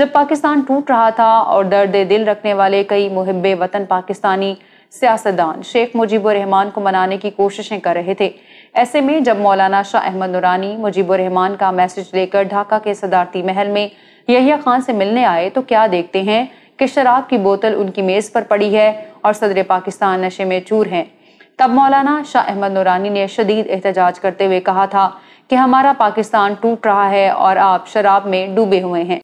जब पाकिस्तान टूट रहा था और दर्द दिल रखने वाले कई मुहब वतन पाकिस्तानी सियासतदान शेख मुजीबरहमान को मनाने की कोशिशें कर रहे थे ऐसे में जब मौलाना शाह अहमद नुरानी मुजीबरहमान का मैसेज लेकर ढाका के सदारती महल में यहिया खान से मिलने आए तो क्या देखते हैं कि शराब की बोतल उनकी मेज़ पर पड़ी है और सदर पाकिस्तान नशे में चूर हैं तब मौलाना शाह अहमद नुरानी ने शदीद एहतजाज करते हुए कहा था कि हमारा पाकिस्तान टूट रहा है और आप शराब में डूबे हुए हैं